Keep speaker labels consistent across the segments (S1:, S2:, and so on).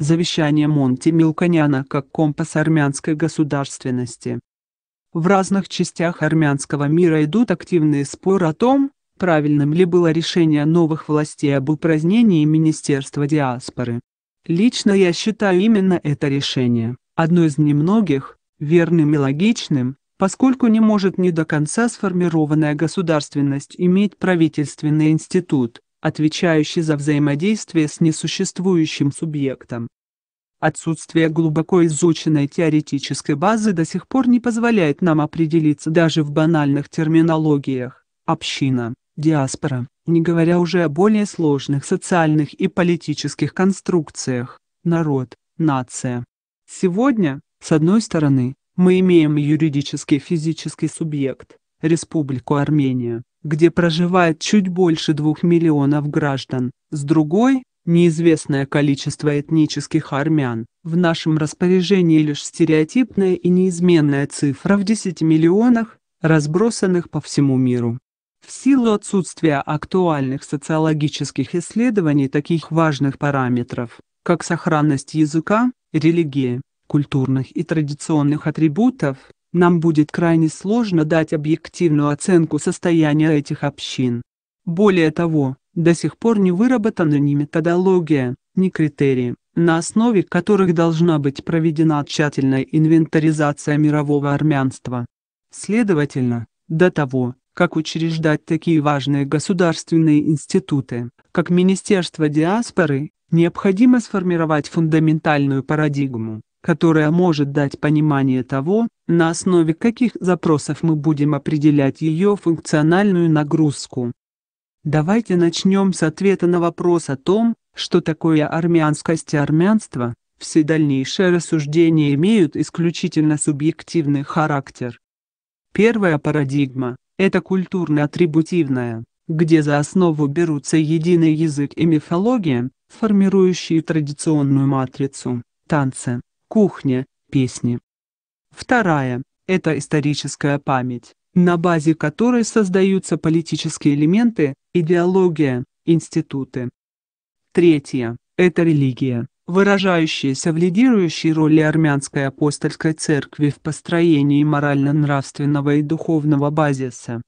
S1: Завещание Монти Милканяна как компас армянской государственности. В разных частях армянского мира идут активные споры о том, правильным ли было решение новых властей об упразднении Министерства диаспоры. Лично я считаю именно это решение, одно из немногих, верным и логичным, поскольку не может не до конца сформированная государственность иметь правительственный институт, отвечающий за взаимодействие с несуществующим субъектом. Отсутствие глубоко изученной теоретической базы до сих пор не позволяет нам определиться даже в банальных терминологиях «община», «диаспора», не говоря уже о более сложных социальных и политических конструкциях «народ», «нация». Сегодня, с одной стороны, мы имеем юридический физический субъект – Республику Армения, где проживает чуть больше двух миллионов граждан, с другой – неизвестное количество этнических армян. В нашем распоряжении лишь стереотипная и неизменная цифра в 10 миллионах, разбросанных по всему миру. В силу отсутствия актуальных социологических исследований таких важных параметров, как сохранность языка, религии, культурных и традиционных атрибутов, нам будет крайне сложно дать объективную оценку состояния этих общин. Более того, до сих пор не выработана ни методология, ни критерии, на основе которых должна быть проведена тщательная инвентаризация мирового армянства. Следовательно, до того, как учреждать такие важные государственные институты, как Министерство диаспоры, необходимо сформировать фундаментальную парадигму, которая может дать понимание того, на основе каких запросов мы будем определять ее функциональную нагрузку. Давайте начнем с ответа на вопрос о том, что такое армянскость и армянство, все дальнейшие рассуждения имеют исключительно субъективный характер. Первая парадигма – это культурно-атрибутивная, где за основу берутся единый язык и мифология, формирующие традиционную матрицу, танцы, «Кухня» песни. Вторая – это историческая память, на базе которой создаются политические элементы, идеология, институты. Третья – это религия, выражающаяся в лидирующей роли армянской апостольской церкви в построении морально-нравственного и духовного базиса.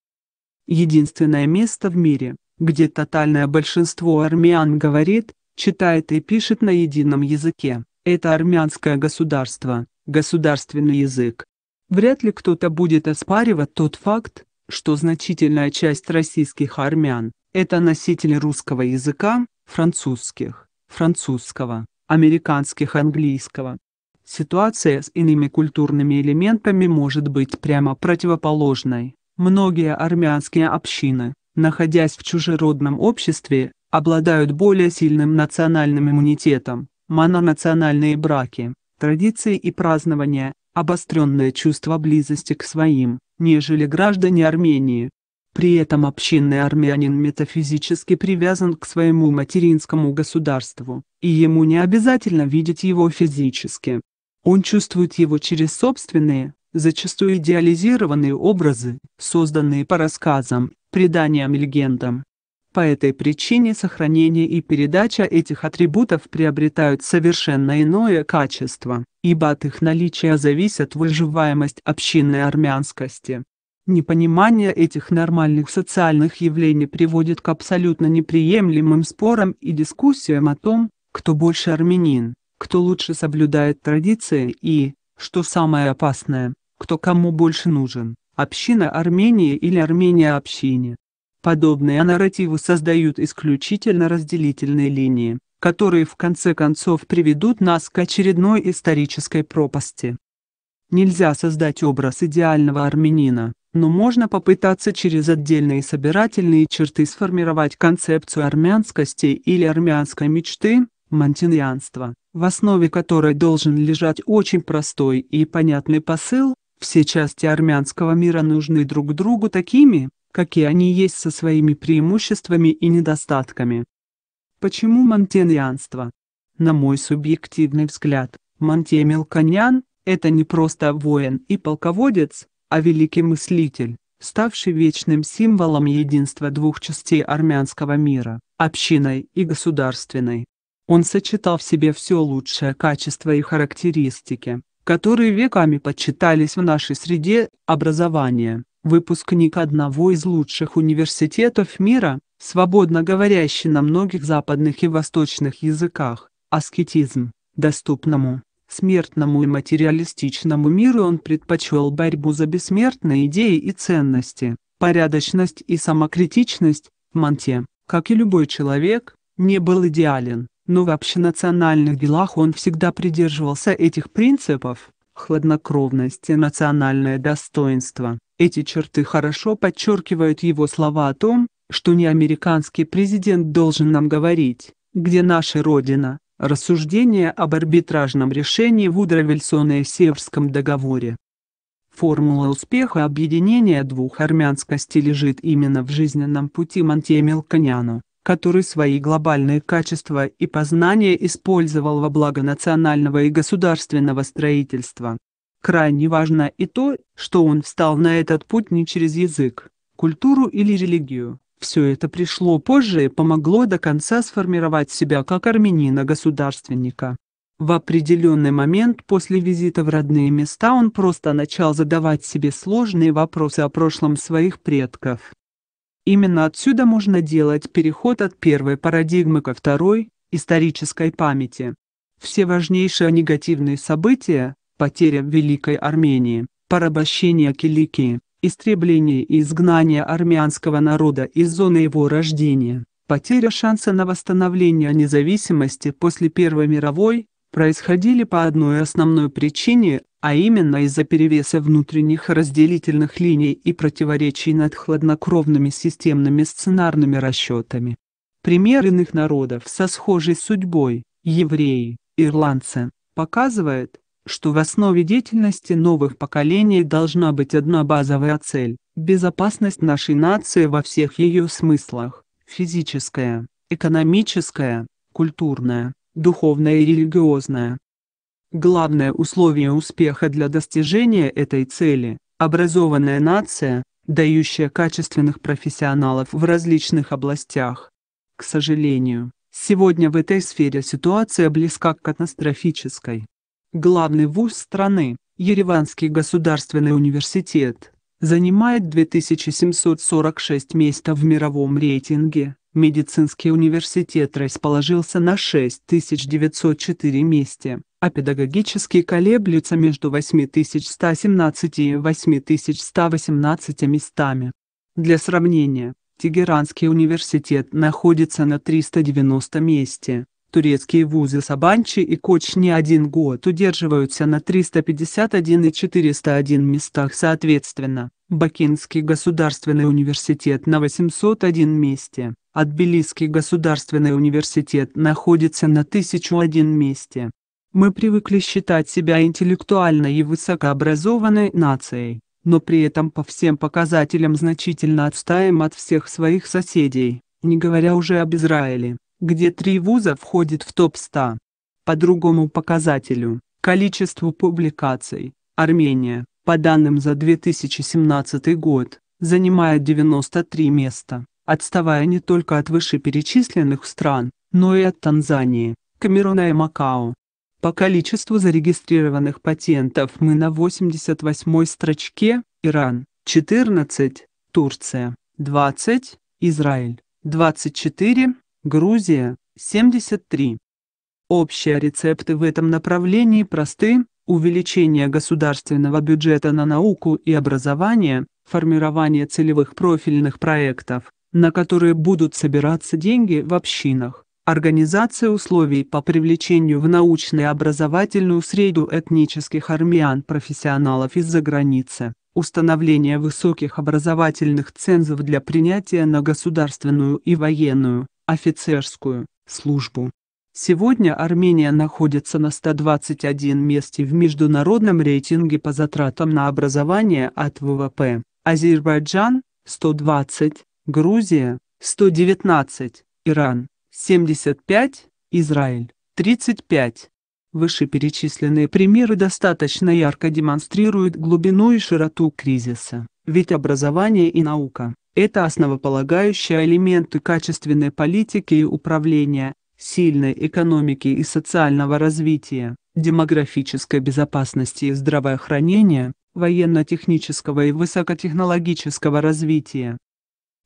S1: Единственное место в мире, где тотальное большинство армян говорит, читает и пишет на едином языке. Это армянское государство, государственный язык. Вряд ли кто-то будет оспаривать тот факт, что значительная часть российских армян – это носители русского языка, французских, французского, американских английского. Ситуация с иными культурными элементами может быть прямо противоположной. Многие армянские общины, находясь в чужеродном обществе, обладают более сильным национальным иммунитетом, мононациональные браки, традиции и празднования, обостренное чувство близости к своим, нежели граждане Армении. При этом общинный армянин метафизически привязан к своему материнскому государству, и ему не обязательно видеть его физически. Он чувствует его через собственные, зачастую идеализированные образы, созданные по рассказам, преданиям и легендам. По этой причине сохранение и передача этих атрибутов приобретают совершенно иное качество, ибо от их наличия зависят выживаемость общинной армянскости. Непонимание этих нормальных социальных явлений приводит к абсолютно неприемлемым спорам и дискуссиям о том, кто больше армянин, кто лучше соблюдает традиции и, что самое опасное, кто кому больше нужен – община Армении или Армения общине. Подобные нарративы создают исключительно разделительные линии, которые в конце концов приведут нас к очередной исторической пропасти. Нельзя создать образ идеального армянина, но можно попытаться через отдельные собирательные черты сформировать концепцию армянскости или армянской мечты, мантиньянства, в основе которой должен лежать очень простой и понятный посыл, все части армянского мира нужны друг другу такими, какие они есть со своими преимуществами и недостатками. Почему монтеньянство? На мой субъективный взгляд, Монте это не просто воин и полководец, а великий мыслитель, ставший вечным символом единства двух частей армянского мира – общиной и государственной. Он сочетал в себе все лучшее качество и характеристики, которые веками подчитались в нашей среде образования выпускник одного из лучших университетов мира, свободно говорящий на многих западных и восточных языках, аскетизм, доступному, смертному и материалистичному миру он предпочел борьбу за бессмертные идеи и ценности, порядочность и самокритичность, Монте, как и любой человек, не был идеален, но в общенациональных делах он всегда придерживался этих принципов, хладнокровность и национальное достоинство. Эти черты хорошо подчеркивают его слова о том, что не американский президент должен нам говорить, где наша родина. Рассуждение об арбитражном решении в Вильсона и Северском договоре. Формула успеха объединения двух армянскостей лежит именно в жизненном пути Монтье Мелконяну, который свои глобальные качества и познания использовал во благо национального и государственного строительства. Крайне важно и то, что он встал на этот путь не через язык, культуру или религию. Все это пришло позже и помогло до конца сформировать себя как армянина-государственника. В определенный момент после визита в родные места он просто начал задавать себе сложные вопросы о прошлом своих предков. Именно отсюда можно делать переход от первой парадигмы ко второй, исторической памяти. Все важнейшие негативные события, потеря Великой Армении, порабощение Киликии, истребление и изгнание армянского народа из зоны его рождения, потеря шанса на восстановление независимости после Первой мировой, происходили по одной основной причине, а именно из-за перевеса внутренних разделительных линий и противоречий над хладнокровными системными сценарными расчетами. Пример иных народов со схожей судьбой, евреи, ирландцы, показывает, что в основе деятельности новых поколений должна быть одна базовая цель – безопасность нашей нации во всех ее смыслах – физическая, экономическая, культурная, духовная и религиозная. Главное условие успеха для достижения этой цели – образованная нация, дающая качественных профессионалов в различных областях. К сожалению, сегодня в этой сфере ситуация близка к катастрофической главный вуз страны, Ереванский государственный университет, занимает 2746 мест в мировом рейтинге. Медицинский университет расположился на 6904 месте, а педагогический колеблется между 8117 и 8118 местами. Для сравнения, Тегеранский университет находится на 390 месте, Турецкие вузы Сабанчи и Коч не один год удерживаются на 351 и 401 местах соответственно. Бакинский государственный университет на 801 месте, Тбилисский государственный университет находится на 1001 месте. Мы привыкли считать себя интеллектуальной и высокообразованной нацией, но при этом по всем показателям значительно отстаем от всех своих соседей, не говоря уже об Израиле где три вуза входит в топ-100. По другому показателю, количеству публикаций, Армения, по данным за 2017 год, занимает 93 места, отставая не только от вышеперечисленных стран, но и от Танзании, Камеруна и Макао. По количеству зарегистрированных патентов мы на 88 строчке, Иран, 14, Турция, 20, Израиль, 24, Грузия, 73. Общие рецепты в этом направлении просты, увеличение государственного бюджета на науку и образование, формирование целевых профильных проектов, на которые будут собираться деньги в общинах, организация условий по привлечению в научно-образовательную среду этнических армян-профессионалов из-за границы, установление высоких образовательных цензов для принятия на государственную и военную, офицерскую службу. Сегодня Армения находится на 121 месте в международном рейтинге по затратам на образование от ВВП. Азербайджан – 120, Грузия – 119, Иран – 75, Израиль – 35. Вышеперечисленные примеры достаточно ярко демонстрируют глубину и широту кризиса, ведь образование и наука это основополагающие элементы качественной политики и управления, сильной экономики и социального развития, демографической безопасности и здравоохранения, военно-технического и высокотехнологического развития.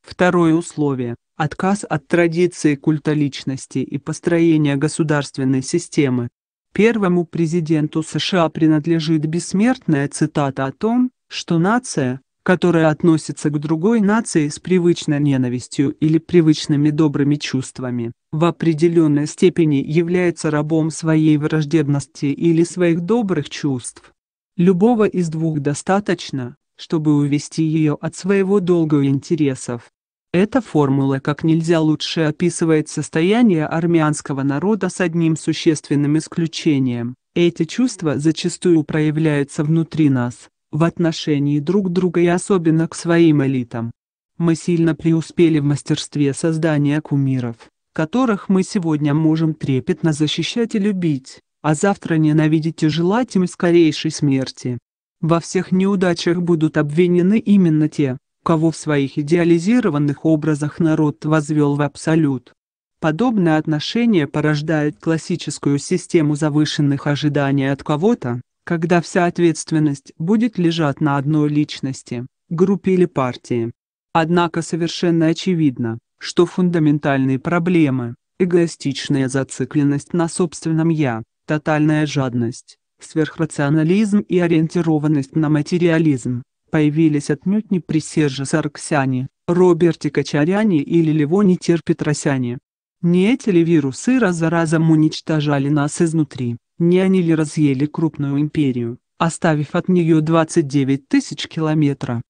S1: Второе условие – отказ от традиции культа личности и построения государственной системы. Первому президенту США принадлежит бессмертная цитата о том, что нация которая относится к другой нации с привычной ненавистью или привычными добрыми чувствами, в определенной степени является рабом своей враждебности или своих добрых чувств. Любого из двух достаточно, чтобы увести ее от своего долга и интересов. Эта формула как нельзя лучше описывает состояние армянского народа с одним существенным исключением. Эти чувства зачастую проявляются внутри нас, в отношении друг друга и особенно к своим элитам. Мы сильно преуспели в мастерстве создания кумиров, которых мы сегодня можем трепетно защищать и любить, а завтра ненавидеть и желать им скорейшей смерти. Во всех неудачах будут обвинены именно те, кого в своих идеализированных образах народ возвел в абсолют. Подобное отношение порождает классическую систему завышенных ожиданий от кого-то, когда вся ответственность будет лежать на одной личности, группе или партии. Однако совершенно очевидно, что фундаментальные проблемы, эгоистичная зацикленность на собственном «я», тотальная жадность, сверхрационализм и ориентированность на материализм, появились отнюдь не при Серже Сарксяне, Роберте Качаряне или Левоне Терпетросяне. Не эти ли вирусы раз за разом уничтожали нас изнутри? не они ли разъели крупную империю, оставив от нее 29 тысяч километров?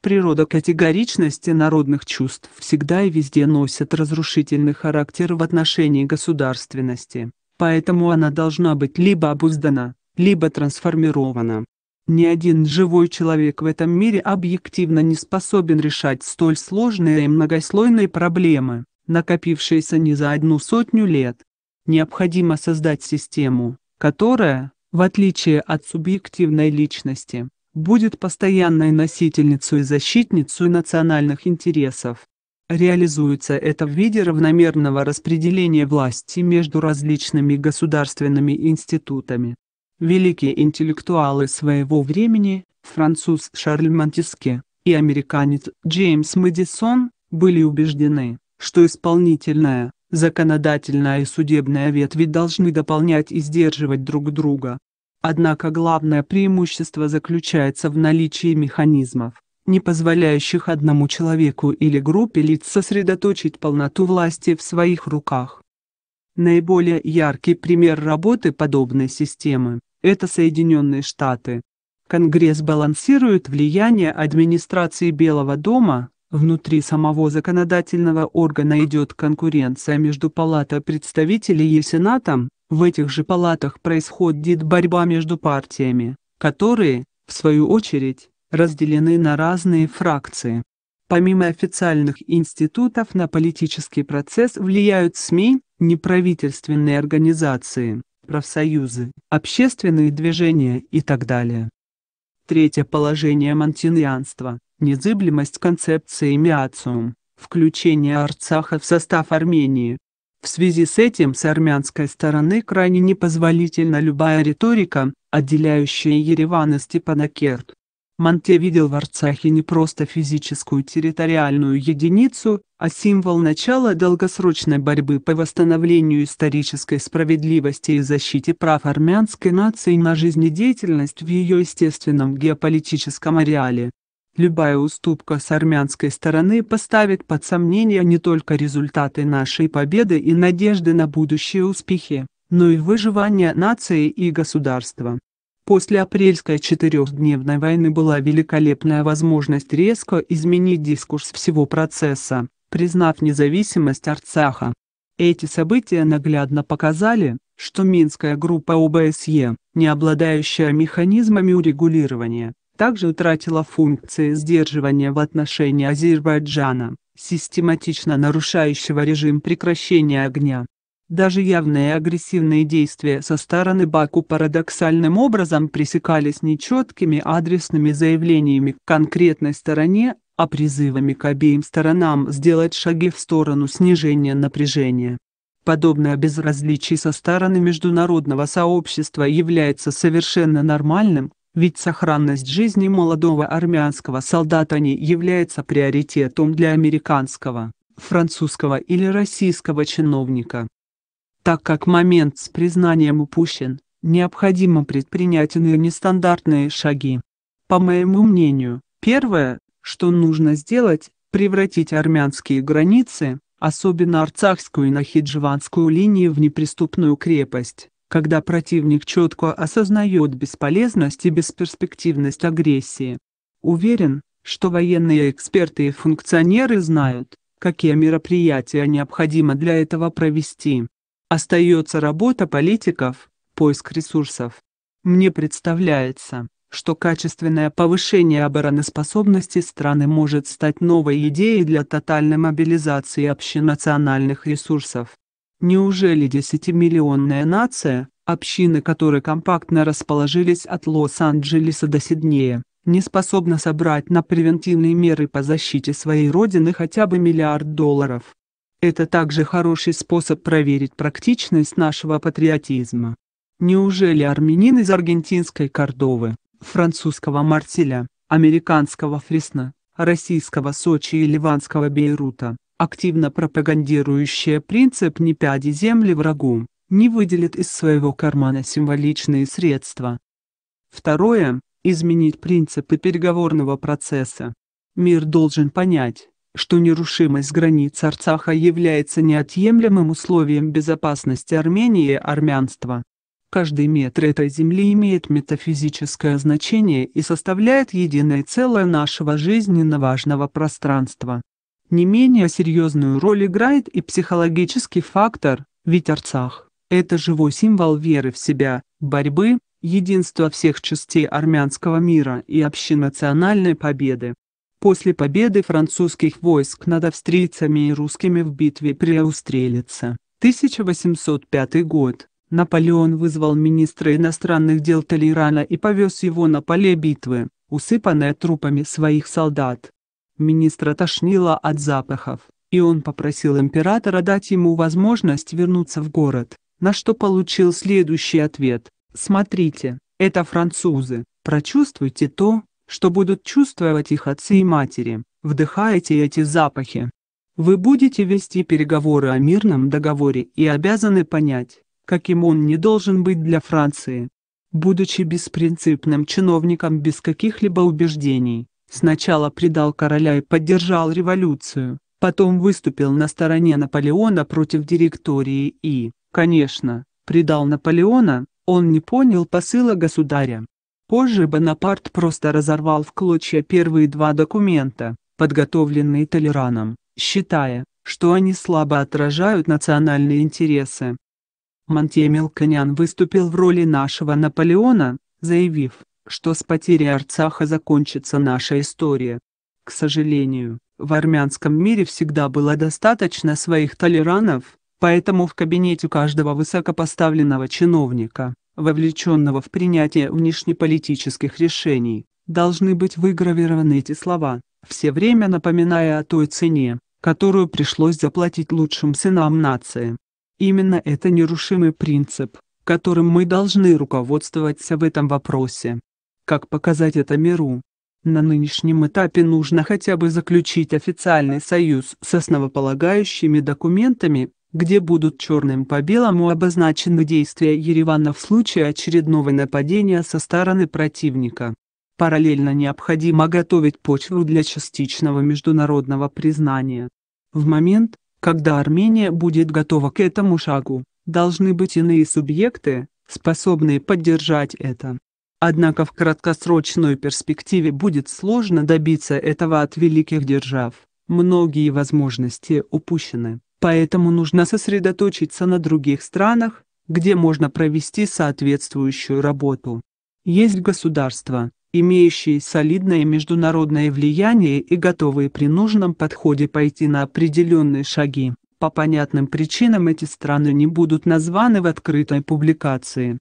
S1: Природа категоричности народных чувств всегда и везде носит разрушительный характер в отношении государственности, поэтому она должна быть либо обуздана, либо трансформирована. Ни один живой человек в этом мире объективно не способен решать столь сложные и многослойные проблемы, накопившиеся не за одну сотню лет необходимо создать систему, которая, в отличие от субъективной личности, будет постоянной носительницей и защитницей национальных интересов. Реализуется это в виде равномерного распределения власти между различными государственными институтами. Великие интеллектуалы своего времени, француз Шарль Монтеске и американец Джеймс Мэдисон, были убеждены, что исполнительная, Законодательная и судебная ветви должны дополнять и сдерживать друг друга. Однако главное преимущество заключается в наличии механизмов, не позволяющих одному человеку или группе лиц сосредоточить полноту власти в своих руках. Наиболее яркий пример работы подобной системы – это Соединенные Штаты. Конгресс балансирует влияние администрации Белого дома Внутри самого законодательного органа идет конкуренция между Палатой представителей и Сенатом, в этих же палатах происходит борьба между партиями, которые, в свою очередь, разделены на разные фракции. Помимо официальных институтов на политический процесс влияют СМИ, неправительственные организации, профсоюзы, общественные движения и так далее. Третье положение монтиньянства – Незыблемость концепции МИАЦИУМ, включение Арцаха в состав Армении. В связи с этим с армянской стороны крайне непозволительна любая риторика, отделяющая Ереван и Степанакерт. Манте видел в Арцахе не просто физическую территориальную единицу, а символ начала долгосрочной борьбы по восстановлению исторической справедливости и защите прав армянской нации на жизнедеятельность в ее естественном геополитическом ареале. Любая уступка с армянской стороны поставит под сомнение не только результаты нашей победы и надежды на будущие успехи, но и выживание нации и государства. После апрельской четырехдневной войны была великолепная возможность резко изменить дискурс всего процесса, признав независимость Арцаха. Эти события наглядно показали, что Минская группа ОБСЕ, не обладающая механизмами урегулирования, также утратила функции сдерживания в отношении Азербайджана, систематично нарушающего режим прекращения огня. Даже явные агрессивные действия со стороны Баку парадоксальным образом пресекались нечеткими адресными заявлениями к конкретной стороне, а призывами к обеим сторонам сделать шаги в сторону снижения напряжения. Подобное безразличие со стороны международного сообщества является совершенно нормальным, ведь сохранность жизни молодого армянского солдата не является приоритетом для американского, французского или российского чиновника. Так как момент с признанием упущен, необходимо предпринять иные нестандартные шаги. По моему мнению, первое, что нужно сделать, превратить армянские границы, особенно Арцахскую и Нахиджеванскую линии в неприступную крепость когда противник четко осознает бесполезность и бесперспективность агрессии. Уверен, что военные эксперты и функционеры знают, какие мероприятия необходимо для этого провести. Остается работа политиков, поиск ресурсов. Мне представляется, что качественное повышение обороноспособности страны может стать новой идеей для тотальной мобилизации общенациональных ресурсов. Неужели десятимиллионная нация, общины которой компактно расположились от Лос-Анджелеса до Сиднея, не способна собрать на превентивные меры по защите своей родины хотя бы миллиард долларов? Это также хороший способ проверить практичность нашего патриотизма. Неужели армянин из аргентинской Кордовы, французского Марселя, американского Фресна, российского Сочи и ливанского Бейрута, активно пропагандирующая принцип «не пяди земли врагу», не выделит из своего кармана символичные средства. Второе – изменить принципы переговорного процесса. Мир должен понять, что нерушимость границ Арцаха является неотъемлемым условием безопасности Армении и армянства. Каждый метр этой земли имеет метафизическое значение и составляет единое целое нашего жизненно важного пространства. Не менее серьезную роль играет и психологический фактор, ведь Арцах – это живой символ веры в себя, борьбы, единства всех частей армянского мира и общенациональной победы. После победы французских войск над австрийцами и русскими в битве при Аустрелице, 1805 год, Наполеон вызвал министра иностранных дел Толерана и повез его на поле битвы, усыпанное трупами своих солдат. Министра тошнило от запахов, и он попросил императора дать ему возможность вернуться в город, на что получил следующий ответ. «Смотрите, это французы, прочувствуйте то, что будут чувствовать их отцы и матери, Вдыхайте эти запахи. Вы будете вести переговоры о мирном договоре и обязаны понять, каким он не должен быть для Франции. Будучи беспринципным чиновником без каких-либо убеждений, Сначала предал короля и поддержал революцию, потом выступил на стороне Наполеона против директории и, конечно, предал Наполеона, он не понял посыла государя. Позже Бонапарт просто разорвал в клочья первые два документа, подготовленные Толераном, считая, что они слабо отражают национальные интересы. Монтье Мелконян выступил в роли нашего Наполеона, заявив, что с потерей Арцаха закончится наша история. К сожалению, в армянском мире всегда было достаточно своих толеранов, поэтому в кабинете каждого высокопоставленного чиновника, вовлеченного в принятие внешнеполитических решений, должны быть выгравированы эти слова, все время напоминая о той цене, которую пришлось заплатить лучшим сынам нации. Именно это нерушимый принцип, которым мы должны руководствоваться в этом вопросе как показать это миру. На нынешнем этапе нужно хотя бы заключить официальный союз с основополагающими документами, где будут черным по белому обозначены действия Еревана в случае очередного нападения со стороны противника. Параллельно необходимо готовить почву для частичного международного признания. В момент, когда Армения будет готова к этому шагу, должны быть иные субъекты, способные поддержать это. Однако в краткосрочной перспективе будет сложно добиться этого от великих держав. Многие возможности упущены. Поэтому нужно сосредоточиться на других странах, где можно провести соответствующую работу. Есть государства, имеющие солидное международное влияние и готовые при нужном подходе пойти на определенные шаги. По понятным причинам эти страны не будут названы в открытой публикации.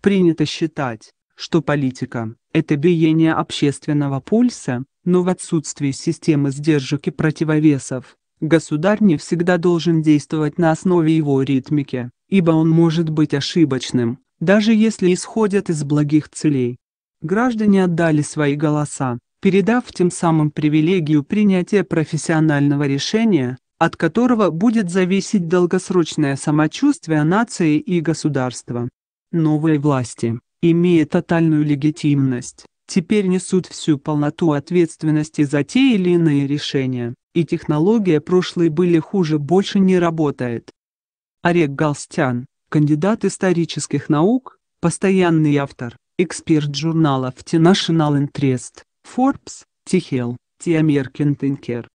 S1: Принято считать, что политика – это биение общественного пульса, но в отсутствии системы сдержек и противовесов, государь не всегда должен действовать на основе его ритмики, ибо он может быть ошибочным, даже если исходят из благих целей. Граждане отдали свои голоса, передав тем самым привилегию принятия профессионального решения, от которого будет зависеть долгосрочное самочувствие нации и государства. Новые власти имея тотальную легитимность, теперь несут всю полноту ответственности за те или иные решения, и технология прошлой были хуже больше не работает. Орег Галстян, кандидат исторических наук, постоянный автор, эксперт журналов The National Interest, Forbes, Тихел, The American Thinker.